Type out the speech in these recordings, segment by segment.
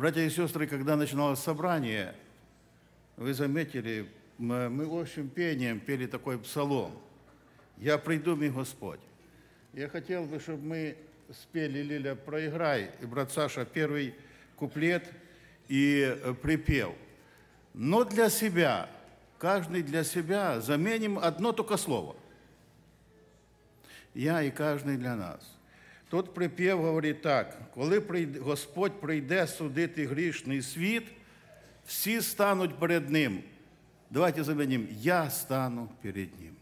Братья и сестры, когда начиналось собрание, вы заметили, мы общим пением пели такой псалом «Я приду, мой Господь». Я хотел бы, чтобы мы спели «Лиля, проиграй» и брат Саша первый куплет и э, припев. Но для себя, каждый для себя, заменим одно только слово. Я и каждый для нас – Тут припів говорить так: коли прийде Господь прийде судити грішний світ, всі стануть перед Ним. Давайте замінимо, Я стану перед Ним.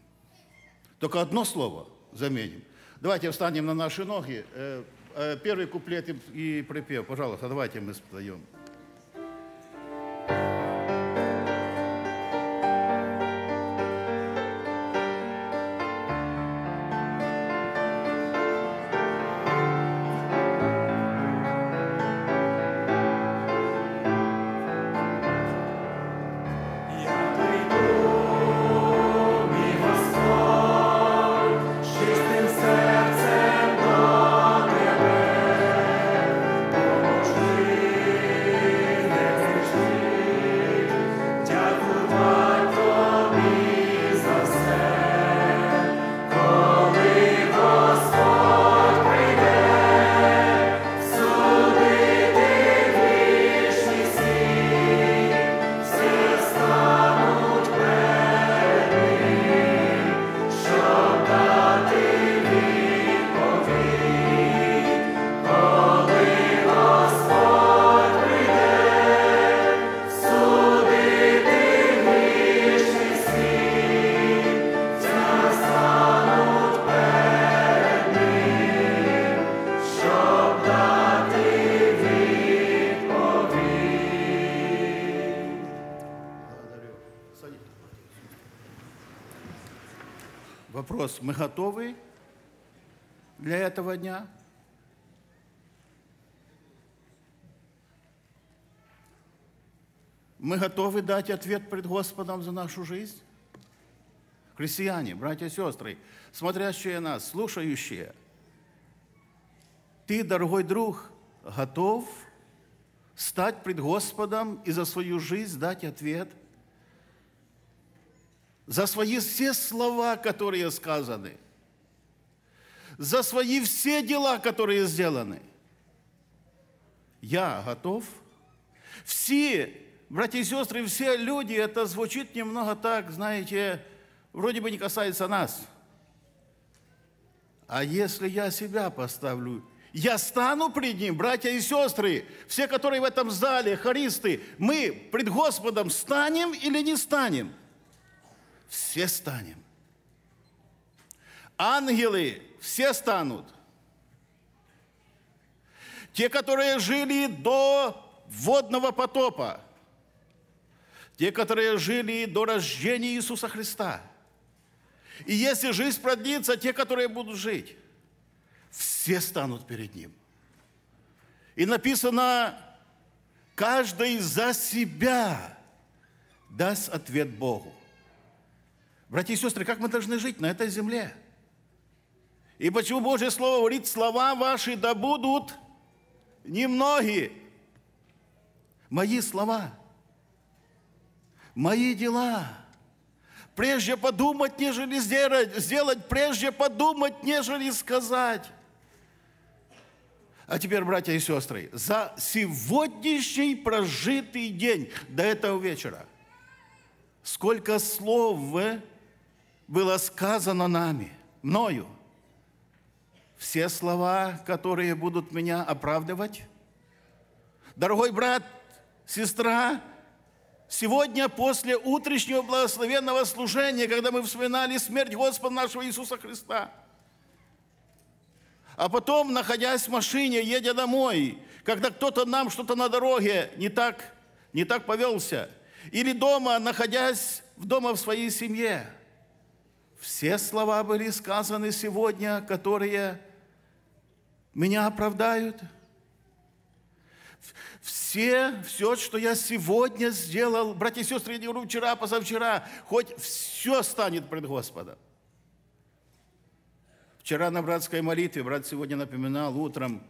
Только одно слово заменим. Давайте встанемо на наші ноги. Е, е, перший куплет і припів. Пожалуйста, давайте ми споем. вопрос, мы готовы для этого дня? Мы готовы дать ответ пред Господом за нашу жизнь? Христиане, братья и сестры, смотрящие нас, слушающие, ты, дорогой друг, готов стать пред Господом и за свою жизнь дать ответ за свои все слова, которые сказаны, за свои все дела, которые сделаны. Я готов. Все, братья и сестры, все люди, это звучит немного так, знаете, вроде бы не касается нас. А если я себя поставлю я стану пред Ним, братья и сестры, все, которые в этом зале, харисты, мы пред Господом станем или не станем? все станем. Ангелы все станут. Те, которые жили до водного потопа, те, которые жили до рождения Иисуса Христа. И если жизнь продлится, те, которые будут жить, все станут перед Ним. И написано, каждый за себя даст ответ Богу. Братья и сестры, как мы должны жить на этой земле? И почему Божье Слово говорит, слова ваши да будут немногие. Мои слова, мои дела. Прежде подумать, нежели сделать, прежде подумать, нежели сказать. А теперь, братья и сестры, за сегодняшний прожитый день до этого вечера, сколько слов вы было сказано нами, мною, все слова, которые будут меня оправдывать. Дорогой брат, сестра, сегодня после утреннего благословенного служения, когда мы вспоминали смерть Господа нашего Иисуса Христа, а потом, находясь в машине, едя домой, когда кто-то нам что-то на дороге не так, не так повелся, или дома, находясь дома в своей семье – все слова были сказаны сегодня, которые меня оправдают. Все, все, что я сегодня сделал, братья и сестры, я не говорю вчера, позавчера, хоть все станет пред Господом. Вчера на братской молитве, брат сегодня напоминал, утром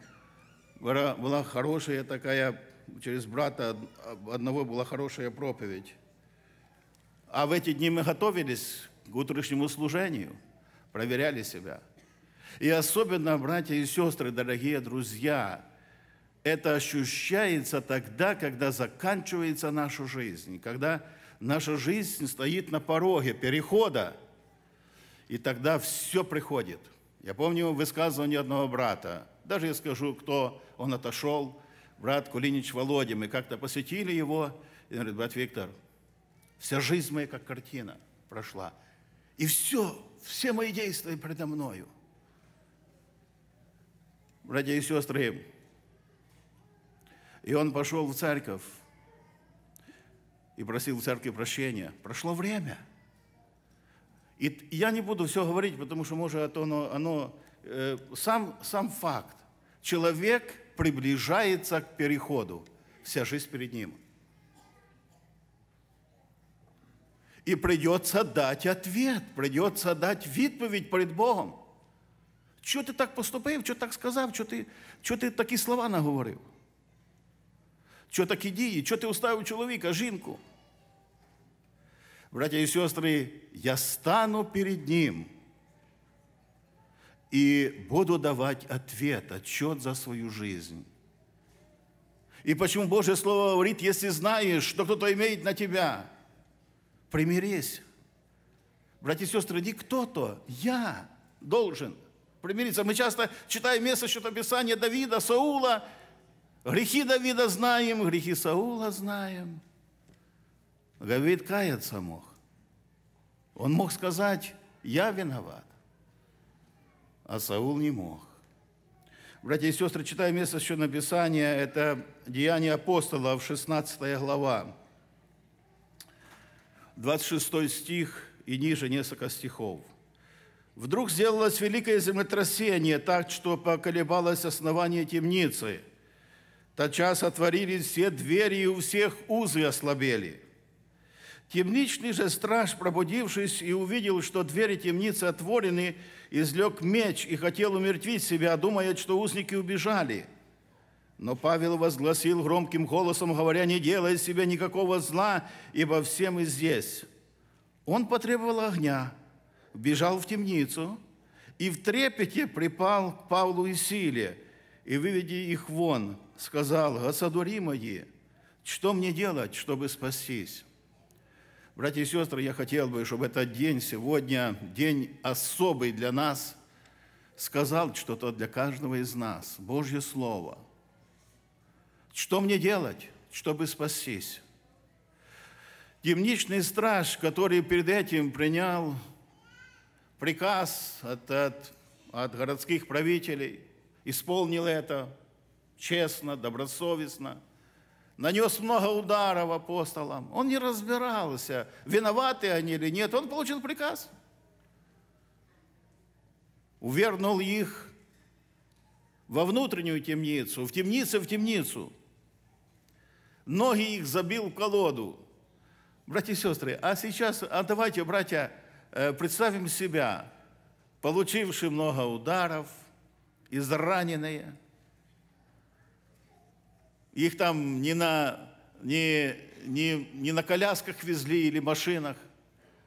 была, была хорошая такая, через брата одного была хорошая проповедь. А в эти дни мы готовились к утреннему служению, проверяли себя. И особенно, братья и сестры, дорогие друзья, это ощущается тогда, когда заканчивается наша жизнь, когда наша жизнь стоит на пороге перехода, и тогда все приходит. Я помню высказывание одного брата, даже я скажу, кто он отошел, брат Кулинич Володя, мы как-то посетили его, и он говорит, брат Виктор, вся жизнь моя как картина прошла – и все, все мои действия предо мною. Братья и сестры, и он пошел в церковь и просил в церкви прощения. Прошло время. И я не буду все говорить, потому что, может, оно, оно э, сам, сам факт. Человек приближается к переходу. Вся жизнь перед ним – И придется дать ответ, придется дать відповідь перед Богом. Чего ты так поступив, чого так сказал, чого ты, чого ты такие слова наговорив? Чого такі дії, чого ти уставив человека, жінку? Братья и сестры, я стану перед Ним и буду давать ответ, отчет за свою жизнь. И почему Божье Слово говорит, если знаешь, что кто-то имеет на тебя – примирись. Братья и сестры, не кто-то, я должен примириться. Мы часто читаем место что-то счетописания Давида, Саула. Грехи Давида знаем, грехи Саула знаем. Давид каяться мог. Он мог сказать, я виноват. А Саул не мог. Братья и сестры, читаем место еще написания, это Деяния апостолов, 16 глава. 26 стих и ниже несколько стихов. «Вдруг сделалось великое землетрясение так, что поколебалось основание темницы. Тотчас отворились все двери, и у всех узы ослабели. Темничный же страж, пробудившись и увидел, что двери темницы отворены, излег меч и хотел умертвить себя, думая, что узники убежали – но Павел возгласил громким голосом, говоря, не делай себе никакого зла, ибо все мы здесь. Он потребовал огня, бежал в темницу и в трепете припал к Павлу и Силе, и, выведя их вон, сказал, «Гасадури мои, что мне делать, чтобы спастись?» Братья и сестры, я хотел бы, чтобы этот день сегодня, день особый для нас, сказал что-то для каждого из нас, Божье Слово – что мне делать, чтобы спастись? Темничный страж, который перед этим принял приказ от, от, от городских правителей, исполнил это честно, добросовестно, нанес много ударов апостолам. Он не разбирался, виноваты они или нет. Он получил приказ. Увернул их во внутреннюю темницу, в темнице в темницу – ноги их забил в колоду. Братья и сестры, а сейчас, а давайте, братья, э, представим себя, получивши много ударов, израненные. Их там не на, не, не, не на колясках везли или машинах,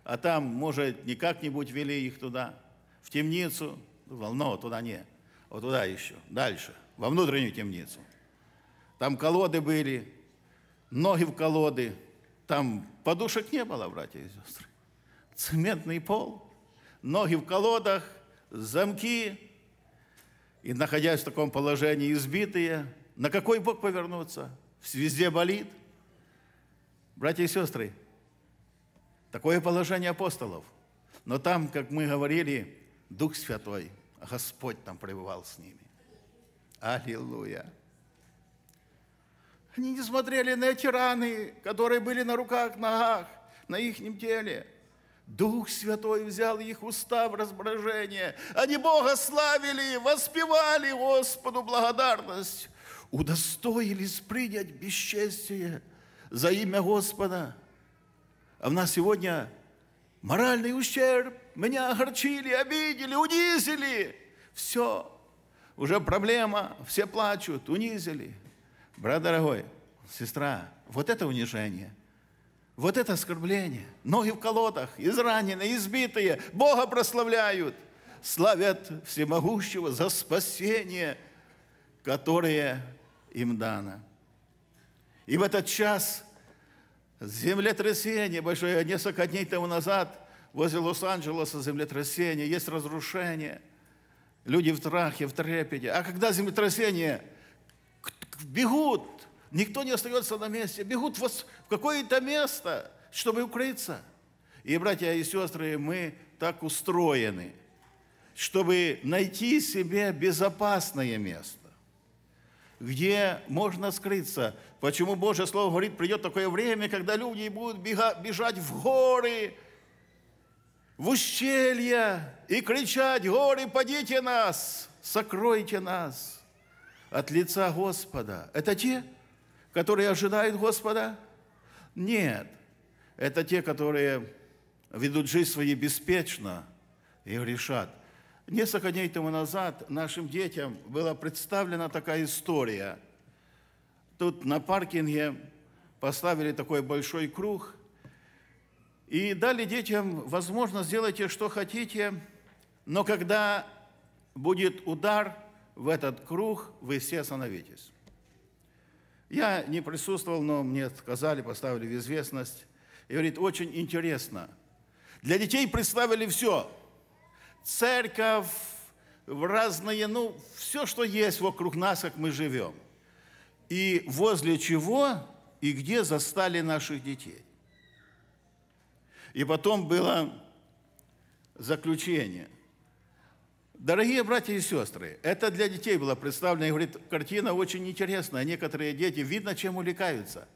а там, может, не как-нибудь вели их туда, в темницу. Думал, туда не, вот а туда еще, дальше, во внутреннюю темницу. Там колоды были, ноги в колоды, там подушек не было, братья и сестры. Цементный пол, ноги в колодах, замки. И находясь в таком положении, избитые, на какой Бог повернуться? Везде болит. Братья и сестры, такое положение апостолов. Но там, как мы говорили, Дух Святой, а Господь там пребывал с ними. Аллилуйя! Они не смотрели на эти раны, которые были на руках, ногах, на их теле. Дух Святой взял их уста в разбражение. Они Бога славили, воспевали Господу благодарность. Удостоились принять бесчестие за имя Господа. А в нас сегодня моральный ущерб. Меня огорчили, обидели, унизили. Все. Уже проблема. Все плачут, унизили. Брат дорогой, сестра, вот это унижение, вот это оскорбление. Ноги в колотах, изранены, избитые, Бога прославляют. Славят всемогущего за спасение, которое им дано. И в этот час землетрясение большое, несколько дней тому назад возле Лос-Анджелеса землетрясение, есть разрушение, люди в трахе, в трепете. А когда землетрясение – бегут, никто не остается на месте, бегут в какое-то место, чтобы укрыться. И, братья и сестры, мы так устроены, чтобы найти себе безопасное место, где можно скрыться. Почему Божье Слово говорит, придет такое время, когда люди будут бежать в горы, в ущелья и кричать, горы, подите нас, сокройте нас от лица Господа. Это те, которые ожидают Господа? Нет. Это те, которые ведут жизнь свою беспечно и грешат. Несколько дней тому назад нашим детям была представлена такая история. Тут на паркинге поставили такой большой круг и дали детям возможно, сделайте, что хотите, но когда будет удар, в этот круг вы все остановитесь. Я не присутствовал, но мне сказали, поставили в известность. И говорит, очень интересно. Для детей представили все. Церковь, разные, ну, все, что есть вокруг нас, как мы живем. И возле чего и где застали наших детей. И потом было заключение – Дорогие братья и сестры, это для детей была представлена, и говорит, картина очень интересная, некоторые дети, видно, чем увлекаются.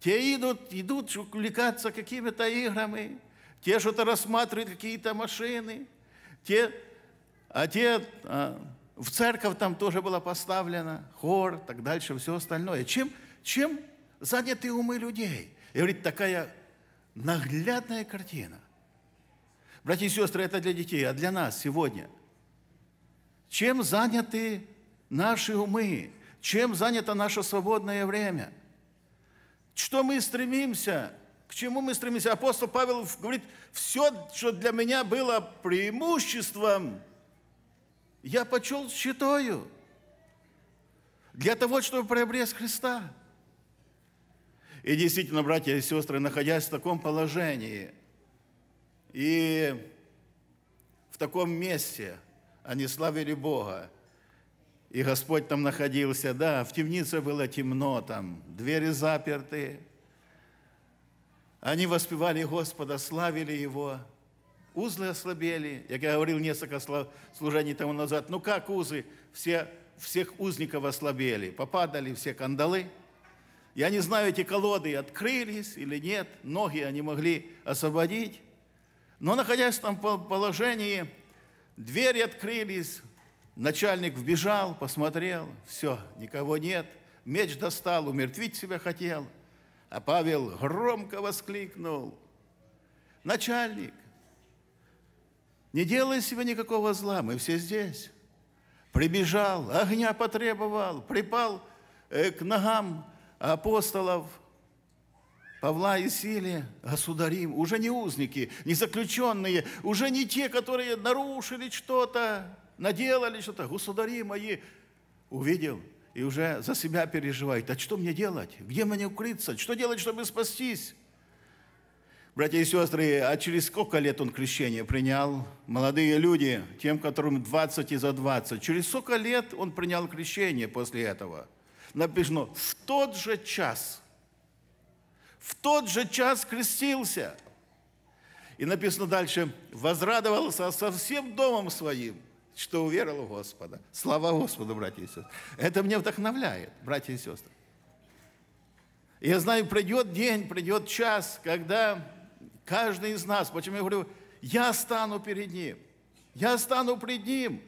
Те идут, идут увлекаться какими-то играми, те что-то рассматривают, какие-то машины, те, а те а, в церковь там тоже было поставлено, хор, так дальше, все остальное. Чем, чем заняты умы людей? И говорит, такая наглядная картина. Братья и сестры, это для детей, а для нас сегодня – чем заняты наши умы? Чем занято наше свободное время? Что мы стремимся? К чему мы стремимся? Апостол Павел говорит, все, что для меня было преимуществом, я почел считаю для того, чтобы приобрести Христа. И действительно, братья и сестры, находясь в таком положении и в таком месте – они славили Бога. И Господь там находился, да, в темнице было темно там, двери заперты. Они воспевали Господа, славили Его. Узлы ослабели. Как я говорил несколько служений тому назад, ну как узы? Все, всех узников ослабели, попадали все кандалы. Я не знаю, эти колоды открылись или нет, ноги они могли освободить. Но находясь там в положении, Двери открылись, начальник вбежал, посмотрел, все, никого нет. Меч достал, умертвить себя хотел. А Павел громко воскликнул. Начальник, не делай себе никакого зла, мы все здесь. Прибежал, огня потребовал, припал э, к ногам апостолов – Павла и силе, государим, уже не узники, не заключенные, уже не те, которые нарушили что-то, наделали что-то, государи мои, увидел и уже за себя переживает. А что мне делать? Где мне укрыться? Что делать, чтобы спастись? Братья и сестры, а через сколько лет он крещение принял? Молодые люди, тем, которым 20 и за 20. Через сколько лет он принял крещение после этого? Написано, в тот же час – в тот же час крестился. И написано дальше, возрадовался со всем домом своим, что уверовал в Господа. Слава Господу, братья и сестры. Это меня вдохновляет, братья и сестры. Я знаю, придет день, придет час, когда каждый из нас, почему я говорю, я стану перед Ним. Я стану пред Ним,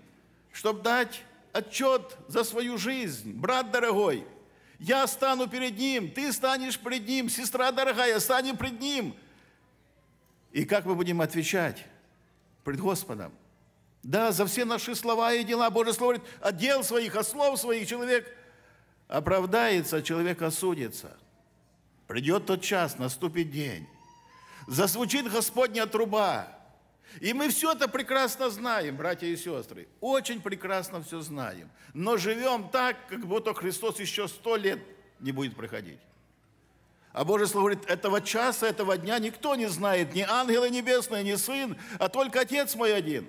чтобы дать отчет за свою жизнь. Брат дорогой – я стану перед Ним, ты станешь пред Ним, сестра дорогая, станем пред Ним. И как мы будем отвечать пред Господом? Да, за все наши слова и дела Божье Слово говорит, от дел своих, от слов своих человек оправдается, человек осудится. Придет тот час, наступит день. Зазвучит Господня труба – и мы все это прекрасно знаем, братья и сестры, очень прекрасно все знаем. Но живем так, как будто Христос еще сто лет не будет проходить. А Божье Слово говорит, этого часа, этого дня никто не знает, ни ангелы небесные, ни сын, а только Отец мой один.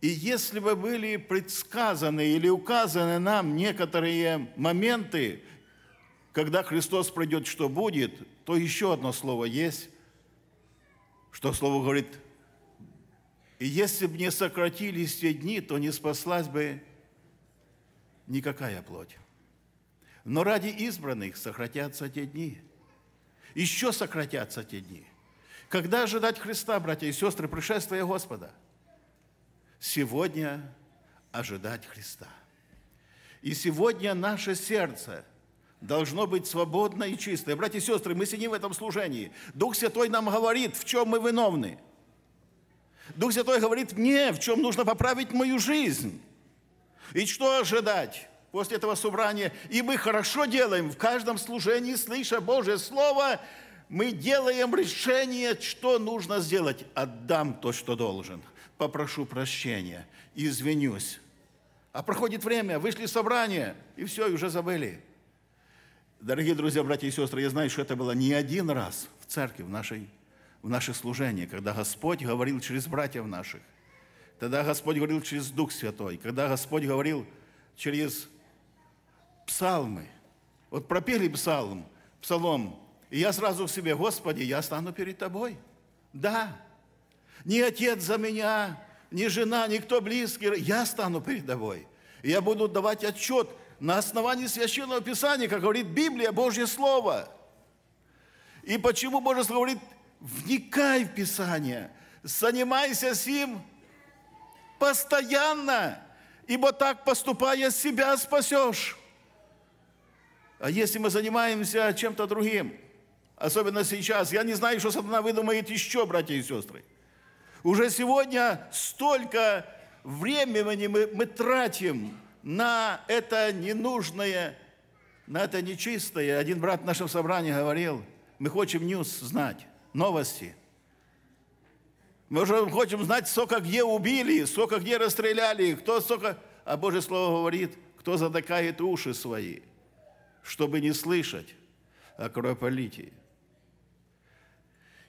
И если бы были предсказаны или указаны нам некоторые моменты, когда Христос придет, что будет, то еще одно слово есть что Слово говорит, и если бы не сократились те дни, то не спаслась бы никакая плоть. Но ради избранных сократятся те дни. Еще сократятся те дни. Когда ожидать Христа, братья и сестры, пришествия Господа? Сегодня ожидать Христа. И сегодня наше сердце – должно быть свободно и чистое. Братья и сестры, мы сидим в этом служении. Дух Святой нам говорит, в чем мы виновны. Дух Святой говорит мне, в чем нужно поправить мою жизнь. И что ожидать после этого собрания? И мы хорошо делаем в каждом служении, слыша Божье Слово, мы делаем решение, что нужно сделать. Отдам то, что должен. Попрошу прощения, извинюсь. А проходит время, вышли собрание и все, и уже забыли. Дорогие друзья, братья и сестры, я знаю, что это было не один раз в церкви, в, нашей, в наше служение, когда Господь говорил через братьев наших, тогда Господь говорил через Дух Святой, когда Господь говорил через псалмы. Вот пропели псалм, псалом, и я сразу к себе, Господи, я стану перед Тобой. Да, ни отец за меня, ни жена, никто близкий, я стану перед Тобой. я буду давать отчет – на основании Священного Писания, как говорит Библия, Божье Слово. И почему Божье Слово говорит, вникай в Писание, занимайся сим постоянно, ибо так поступая, себя спасешь. А если мы занимаемся чем-то другим, особенно сейчас, я не знаю, что сатана выдумает еще, братья и сестры. Уже сегодня столько времени мы, мы тратим на это ненужное, на это нечистое. Один брат в нашем собрании говорил, мы хотим ньюс знать, новости. Мы уже хотим знать, сколько где убили, сколько где расстреляли, кто сколько... А Божье Слово говорит, кто затыкает уши свои, чтобы не слышать о кровопролитии.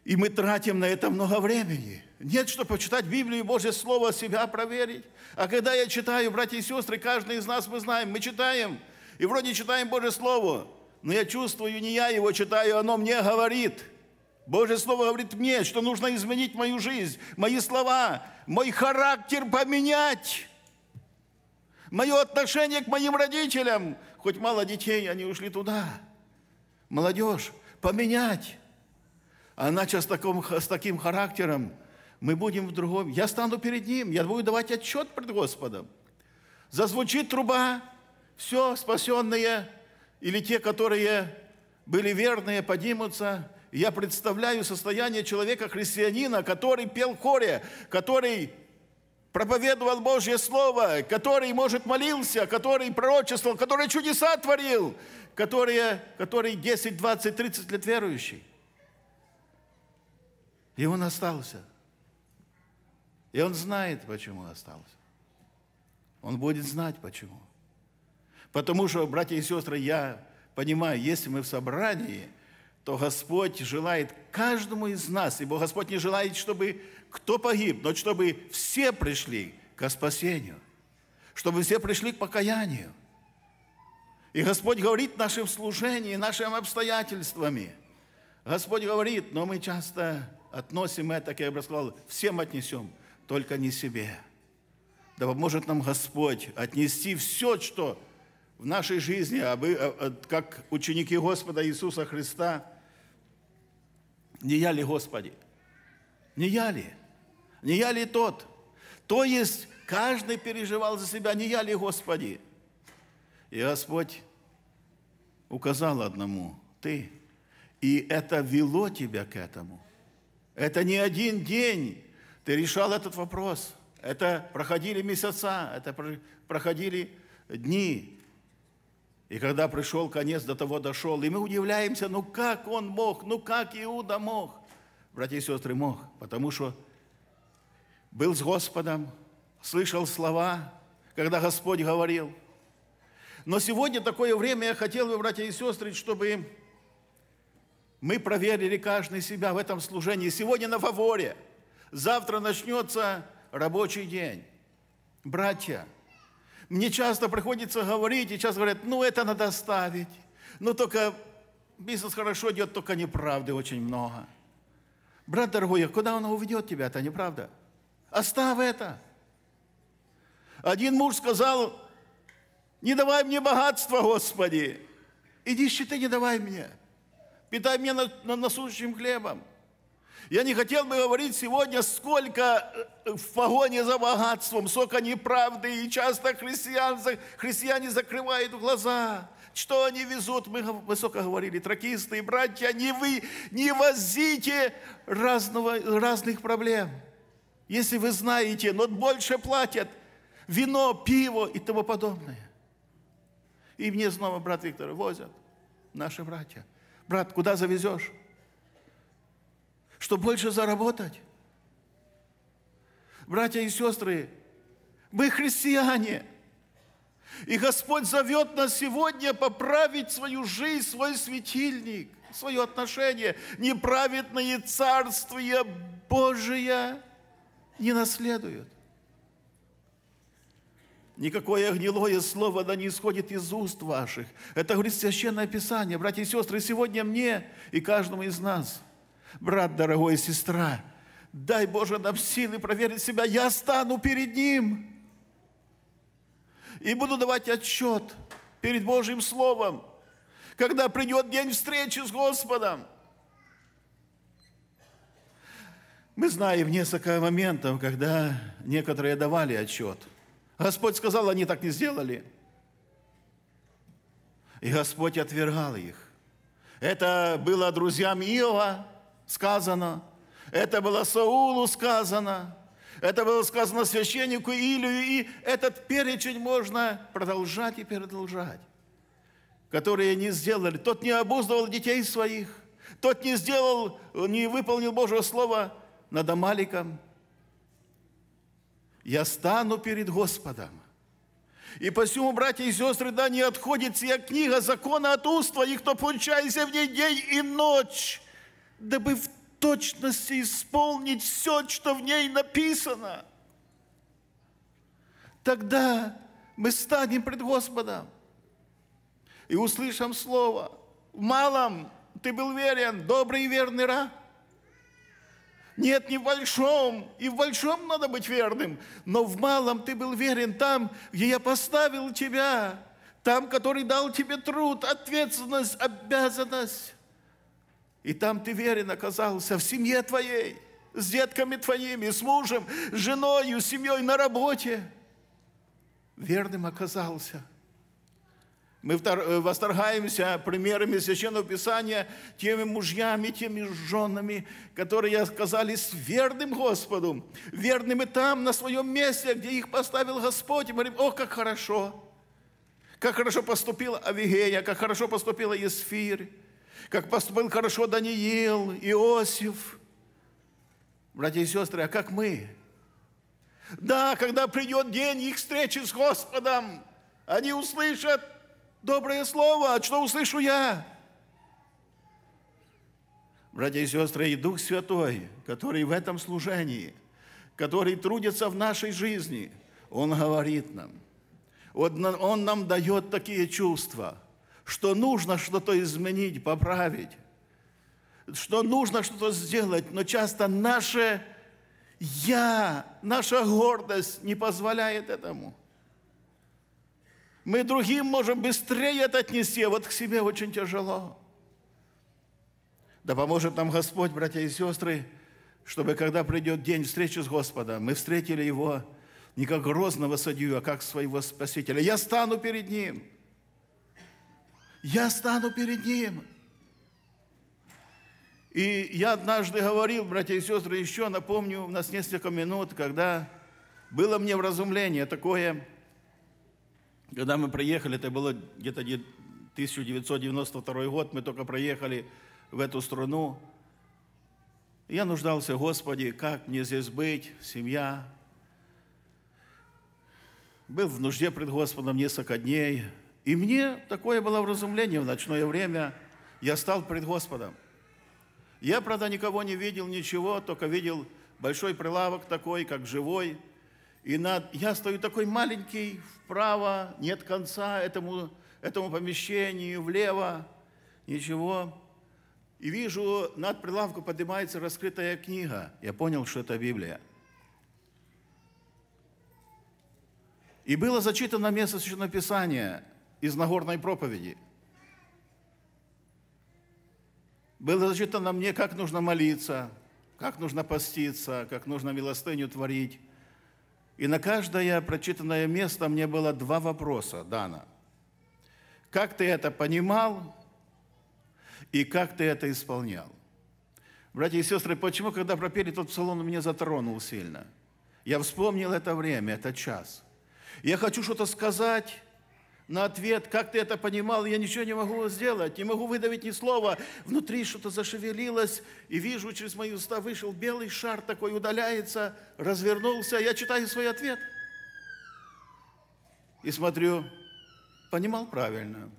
И мы тратим на это много времени. Нет, что почитать Библию и Божье Слово, себя проверить. А когда я читаю, братья и сестры, каждый из нас, мы знаем, мы читаем, и вроде читаем Божье Слово, но я чувствую, не я его читаю, оно мне говорит. Божье Слово говорит мне, что нужно изменить мою жизнь, мои слова, мой характер поменять, мое отношение к моим родителям. Хоть мало детей, они ушли туда. Молодежь, поменять а иначе с, таком, с таким характером мы будем в другом. Я стану перед Ним, я буду давать отчет пред Господом. Зазвучит труба, все спасенные или те, которые были верные, поднимутся. Я представляю состояние человека-христианина, который пел хоре, который проповедовал Божье Слово, который, может, молился, который пророчествовал, который чудеса творил, который, который 10, 20, 30 лет верующий. И он остался. И он знает, почему остался. Он будет знать, почему. Потому что, братья и сестры, я понимаю, если мы в собрании, то Господь желает каждому из нас, ибо Господь не желает, чтобы кто погиб, но чтобы все пришли к спасению, чтобы все пришли к покаянию. И Господь говорит нашим служением, нашим обстоятельствами. Господь говорит, но мы часто относим это, как я бы сказал, всем отнесем, только не себе. Да поможет нам Господь отнести все, что в нашей жизни, а а, а, как ученики Господа Иисуса Христа, не я ли Господи? Не я ли? Не я ли тот? То есть каждый переживал за себя, не я ли Господи? И Господь указал одному, ты. И это вело тебя к этому – это не один день ты решал этот вопрос. Это проходили месяца, это проходили дни. И когда пришел конец, до того дошел. И мы удивляемся, ну как он мог, ну как Иуда мог. Братья и сестры, мог, потому что был с Господом, слышал слова, когда Господь говорил. Но сегодня такое время я хотел бы, братья и сестры, чтобы мы проверили каждый себя в этом служении. Сегодня на фаворе. Завтра начнется рабочий день. Братья, мне часто приходится говорить, и сейчас говорят, ну это надо оставить. Ну только бизнес хорошо идет, только неправды очень много. Брат дорогой, а куда он уведет тебя, это неправда? Оставь это. Один муж сказал, не давай мне богатства, Господи. Иди счеты не давай мне. Питай меня на, на, насущим хлебом. Я не хотел бы говорить сегодня, сколько э, в погоне за богатством, сколько неправды, и часто христиан, христиане закрывают глаза. Что они везут? Мы высоко говорили, тракисты и братья, не вы не возите разного, разных проблем. Если вы знаете, но больше платят вино, пиво и тому подобное. И мне снова брат Виктор возят наши братья – брат, куда завезешь? Чтобы больше заработать. Братья и сестры, мы христиане. И Господь зовет нас сегодня поправить свою жизнь, свой светильник, свое отношение. Неправедное царствие Божие не наследуют. Никакое гнилое слово, да не исходит из уст ваших. Это, говорит, Священное Писание. Братья и сестры, сегодня мне и каждому из нас, брат, дорогой, сестра, дай, Боже, нам силы проверить себя. Я стану перед Ним и буду давать отчет перед Божьим Словом, когда придет день встречи с Господом. Мы знаем несколько моментов, когда некоторые давали отчет – Господь сказал, они так не сделали. И Господь отвергал их. Это было друзьям Иова сказано, это было Саулу сказано, это было сказано священнику Илию, и этот перечень можно продолжать и продолжать, которые не сделали. Тот не обуздывал детей своих, тот не сделал, не выполнил Божье Слово над Амаликом – я стану перед Господом. И посему, братья и сестры, да не отходит сия книга закона от уст твоих, кто получайся в ней день и ночь, дабы в точности исполнить все, что в ней написано. Тогда мы станем пред Господом и услышим слово. В малом ты был верен, добрый и верный раб. Нет, не в большом. И в большом надо быть верным. Но в малом ты был верен там, где я поставил тебя. Там, который дал тебе труд, ответственность, обязанность. И там ты верен оказался в семье твоей, с детками твоими, с мужем, с женой, с семьей, на работе. Верным оказался – мы э, восторгаемся примерами Священного Писания, теми мужьями, теми женами, которые оказались верным Господу, верными там, на своем месте, где их поставил Господь. И мы говорим, о, как хорошо! Как хорошо поступила Авигея, как хорошо поступила Есфирь, как поступил хорошо Даниил, Иосиф. Братья и сестры, а как мы? Да, когда придет день их встречи с Господом, они услышат – доброе слово, а что услышу я? Братья и сестры, и Дух Святой, который в этом служении, который трудится в нашей жизни, Он говорит нам. Он нам дает такие чувства, что нужно что-то изменить, поправить, что нужно что-то сделать, но часто наше «я», наша гордость не позволяет этому. Мы другим можем быстрее это отнести, а вот к себе очень тяжело. Да поможет нам Господь, братья и сестры, чтобы когда придет день встречи с Господом, мы встретили Его не как грозного судью, а как своего Спасителя. Я стану перед Ним. Я стану перед Ним. И я однажды говорил, братья и сестры, еще напомню, у нас несколько минут, когда было мне вразумление такое – когда мы приехали, это было где-то 1992 год, мы только проехали в эту страну. Я нуждался, Господи, как мне здесь быть, семья. Был в нужде пред Господом несколько дней. И мне такое было вразумление в ночное время. Я стал пред Господом. Я, правда, никого не видел, ничего, только видел большой прилавок такой, как живой – и над, я стою такой маленький, вправо, нет конца этому, этому помещению, влево, ничего. И вижу, над прилавку поднимается раскрытая книга. Я понял, что это Библия. И было зачитано место Священного Писания из Нагорной проповеди. Было зачитано мне, как нужно молиться, как нужно поститься, как нужно милостыню творить. И на каждое прочитанное место мне было два вопроса Дана: Как ты это понимал и как ты это исполнял? Братья и сестры, почему, когда пропели тот псалом, он меня затронул сильно? Я вспомнил это время, этот час. Я хочу что-то сказать, на ответ, как ты это понимал, я ничего не могу сделать, не могу выдавить ни слова. Внутри что-то зашевелилось, и вижу, через мои уста вышел белый шар такой, удаляется, развернулся, я читаю свой ответ. И смотрю, понимал правильно.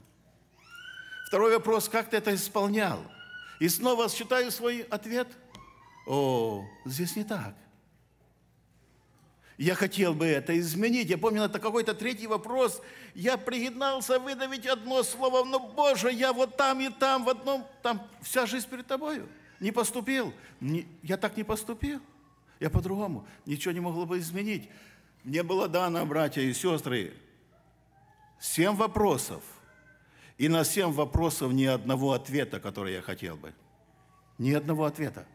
Второй вопрос, как ты это исполнял? И снова считаю свой ответ. О, здесь не так – я хотел бы это изменить. Я помню, это какой-то третий вопрос. Я пригнался выдавить одно слово, но, Боже, я вот там и там, в одном, там вся жизнь перед тобою. Не поступил. Не, я так не поступил. Я по-другому. Ничего не могло бы изменить. Мне было дано, братья и сестры, семь вопросов. И на семь вопросов ни одного ответа, который я хотел бы. Ни одного ответа.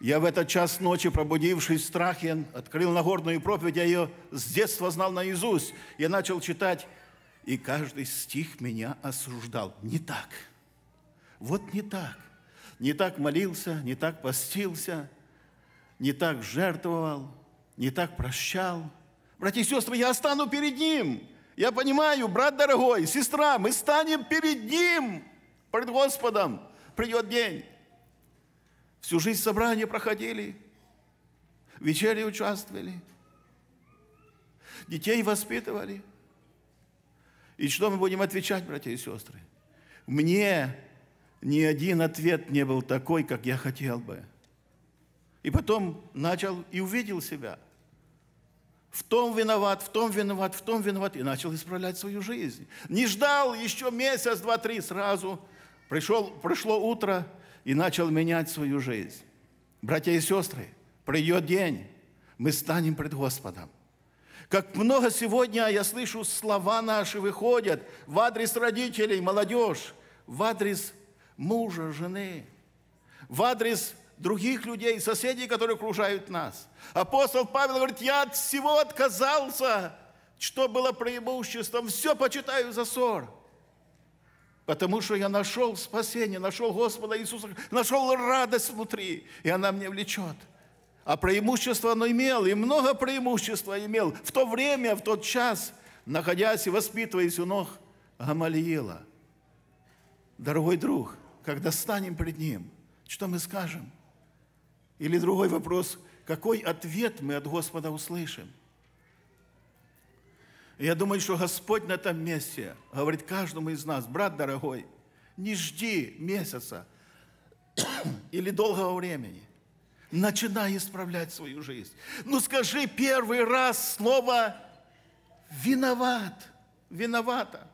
Я в этот час ночи, пробудившись в страхе, открыл Нагорную проповедь, я ее с детства знал наизусть. Я начал читать, и каждый стих меня осуждал. Не так. Вот не так. Не так молился, не так постился, не так жертвовал, не так прощал. Братья и сестры, я стану перед Ним. Я понимаю, брат дорогой, сестра, мы станем перед Ним, пред Господом. Придет день. Всю жизнь собрания проходили, вечери участвовали, детей воспитывали. И что мы будем отвечать, братья и сестры? Мне ни один ответ не был такой, как я хотел бы. И потом начал и увидел себя. В том виноват, в том виноват, в том виноват. И начал исправлять свою жизнь. Не ждал еще месяц, два, три сразу. Пришел, прошло утро, и начал менять свою жизнь. Братья и сестры, придет день, мы станем пред Господом. Как много сегодня я слышу, слова наши выходят в адрес родителей, молодежь, в адрес мужа, жены, в адрес других людей, соседей, которые окружают нас. Апостол Павел говорит, я от всего отказался, что было преимуществом, все почитаю за ссор потому что я нашел спасение, нашел Господа Иисуса, нашел радость внутри, и она мне влечет. А преимущество он имел, и много преимущества имел в то время, в тот час, находясь и воспитываясь у ног Гамалиила. Дорогой друг, когда станем пред ним, что мы скажем? Или другой вопрос, какой ответ мы от Господа услышим? я думаю, что Господь на этом месте говорит каждому из нас, брат дорогой, не жди месяца или долгого времени. Начинай исправлять свою жизнь. Ну скажи первый раз слово «виноват», «виновата».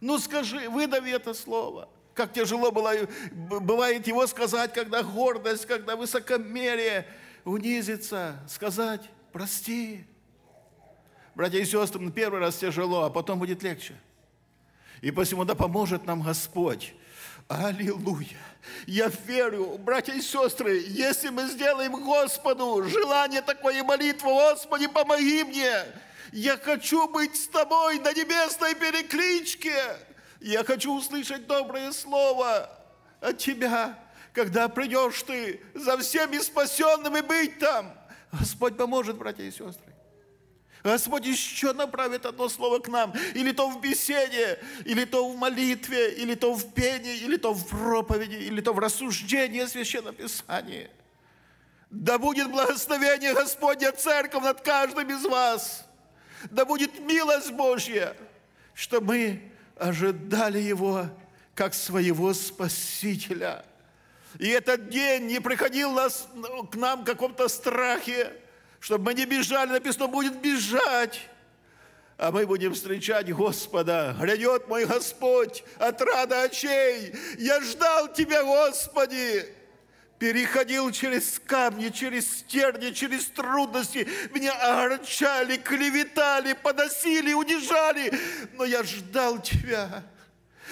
Ну скажи, выдави это слово. Как тяжело было, бывает его сказать, когда гордость, когда высокомерие унизится, сказать «прости», Братья и сестры, на ну, первый раз тяжело, а потом будет легче. И посему да поможет нам Господь. Аллилуйя! Я верю, братья и сестры, если мы сделаем Господу желание такое и молитву, Господи, помоги мне! Я хочу быть с Тобой на небесной перекличке! Я хочу услышать доброе слово от Тебя, когда придешь Ты за всеми спасенными быть там! Господь поможет, братья и сестры. Господь еще направит одно слово к нам. Или то в беседе, или то в молитве, или то в пении, или то в проповеди, или то в рассуждении Священного Писания. Да будет благословение Господня Церковь над каждым из вас. Да будет милость Божья, что мы ожидали Его как своего Спасителя. И этот день не приходил нас, к нам в каком-то страхе, чтобы мы не бежали, написано, будет бежать. А мы будем встречать Господа. Грядет мой Господь от рада очей. Я ждал Тебя, Господи. Переходил через камни, через стерни, через трудности. Меня огорчали, клеветали, подосили, унижали. Но я ждал Тебя.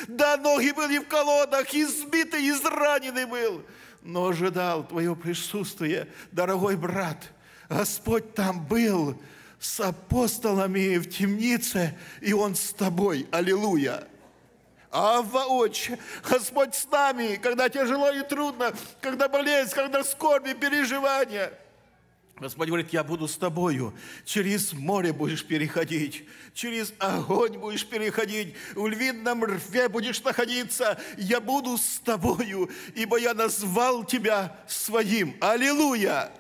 Да, ноги были в колодах, избитый, израненный был. Но ожидал Твое присутствие, дорогой брат – Господь там был с апостолами в темнице, и Он с тобой. Аллилуйя! А Отче, Господь с нами, когда тяжело и трудно, когда болезнь, когда скорби, переживания. Господь говорит, я буду с тобою. Через море будешь переходить, через огонь будешь переходить, в львином рве будешь находиться. Я буду с тобою, ибо я назвал тебя своим. Аллилуйя!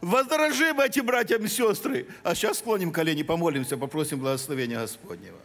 Воздрожим эти братьям и сестры. А сейчас склоним колени, помолимся, попросим благословения Господнего.